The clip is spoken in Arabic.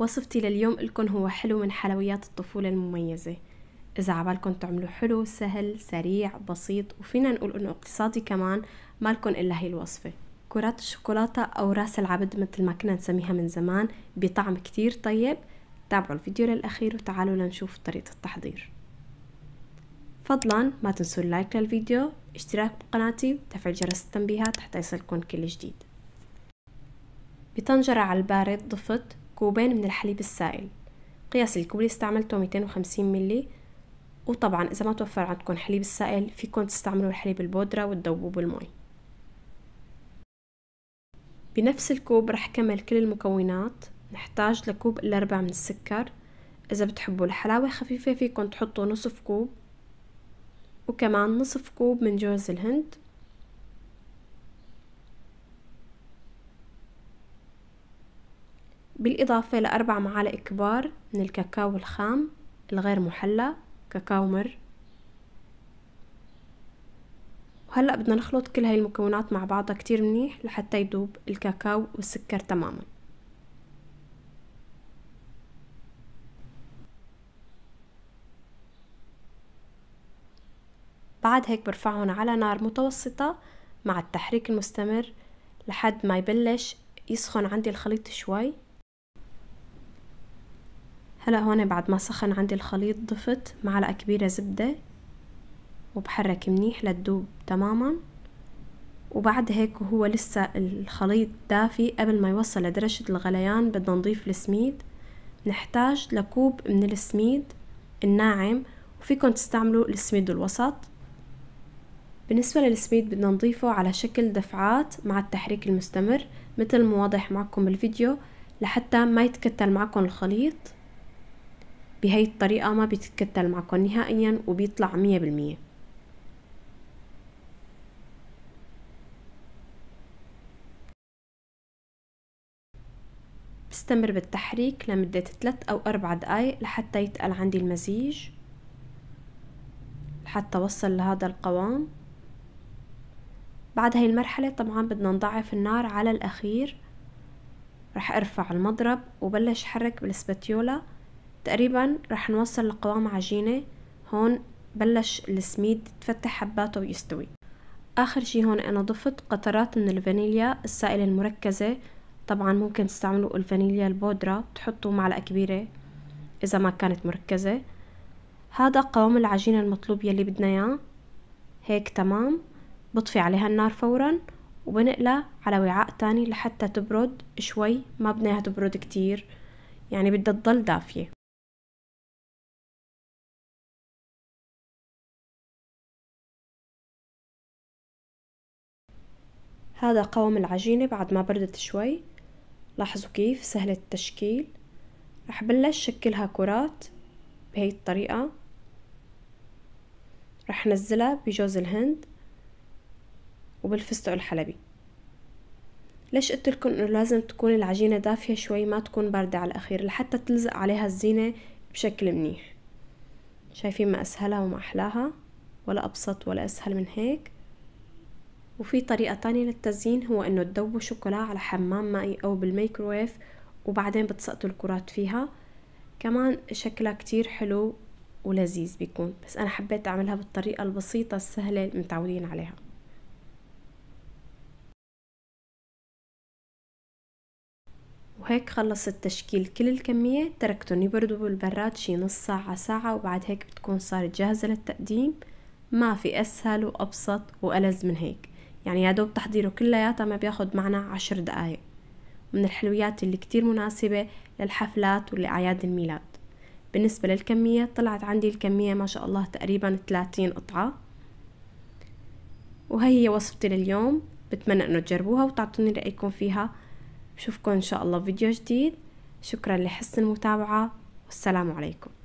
وصفتي لليوم لكم هو حلو من حلويات الطفولة المميزة إذا عبالكم تعملوا حلو سهل سريع بسيط وفينا نقول إنه اقتصادي كمان مالكن إلا هي الوصفة كرات الشوكولاتة أو راس العبد مثل ما كنا نسميها من زمان بطعم كتير طيب تابعوا الفيديو للأخير وتعالوا لنشوف طريقة التحضير فضلا ما تنسوا اللايك للفيديو اشتراك بقناتي وتفعيل جرس التنبيهات حتى يصلكم كل جديد بطنجرة على البارد ضفت كوبين من الحليب السائل قياس الكوب اللي استعملته 250 ملي وطبعا إذا ما توفر عندكم حليب السائل فيكم تستعملوا الحليب البودرة وتذوبوه المي بنفس الكوب رح كمل كل المكونات نحتاج لكوب إلا ربع من السكر إذا بتحبوا الحلاوة خفيفة فيكم تحطوا نصف كوب وكمان نصف كوب من جوز الهند بالإضافة لأربع معالق كبار من الكاكاو الخام الغير محلى كاكاو مر وهلأ بدنا نخلط كل هاي المكونات مع بعضها كتير منيح لحتى يذوب الكاكاو والسكر تماما بعد هيك برفعهم على نار متوسطة مع التحريك المستمر لحد ما يبلش يسخن عندي الخليط شوي هلا هون بعد ما سخن عندي الخليط ضفت معلقة كبيرة زبدة وبحرك منيح لتدوب تماما وبعد هيك وهو لسه الخليط دافي قبل ما يوصل لدرجة الغليان بدنا نضيف السميد نحتاج لكوب من السميد الناعم وفيكم تستعملوا السميد الوسط بالنسبة للسميد بدنا نضيفه على شكل دفعات مع التحريك المستمر مثل ما واضح معكم بالفيديو لحتى ما يتكتل معكم الخليط بهي الطريقة ما بيتكتل معكم نهائيا وبيطلع مية بالمية بستمر بالتحريك لمدة 3 أو 4 دقايق لحتى يتقل عندي المزيج لحتى وصل لهذا القوام بعد هاي المرحلة طبعا بدنا نضعف النار على الأخير رح ارفع المضرب وبلش حرك بالسباتيولا تقريبا رح نوصل لقوام عجينة هون بلش السميد تفتح حباته ويستوي آخر شي هون أنا ضفت قطرات من الفانيليا السائلة المركزة طبعا ممكن تستعملوا الفانيليا البودرة تحطوا معلقة كبيرة إذا ما كانت مركزة هذا قوام العجينة المطلوب يلي بدنا إياه هيك تمام بطفي عليها النار فورا وبنقلها على وعاء تاني لحتى تبرد شوي ما بدناها تبرد كتير يعني بدها تضل دافية هذا قوام العجينة بعد ما بردت شوي لاحظوا كيف سهلة التشكيل رح بلش شكلها كرات بهي الطريقة رح نزلها بجوز الهند وبالفستق الحلبي ليش قلت لكم انه لازم تكون العجينه دافيه شوي ما تكون بارده على الاخير لحتى تلزق عليها الزينه بشكل منيح شايفين ما اسهلها وما احلاها ولا ابسط ولا اسهل من هيك وفي طريقة تانية للتزيين هو انه تذوبوا شوكولا على حمام مائي او بالميكروويف وبعدين بتسقطوا الكرات فيها كمان شكلها كتير حلو ولذيذ بيكون بس انا حبيت اعملها بالطريقة البسيطة السهلة المتعودين عليها وهيك خلصت تشكيل كل الكمية تركتهم يبردوا بالبراد شي نص ساعة ساعة وبعد هيك بتكون صارت جاهزة للتقديم ما في أسهل وأبسط وألذ من هيك يعني يا دوب تحضيره كلياتها ما بياخد معنا عشر دقايق من الحلويات اللي كتير مناسبة للحفلات ولأعياد الميلاد بالنسبة للكمية طلعت عندي الكمية ما شاء الله تقريبا 30 قطعة وهي هي وصفتي لليوم بتمنى انه تجربوها وتعطوني رأيكم فيها بشوفكم ان شاء الله فيديو جديد شكرا لحسن المتابعة والسلام عليكم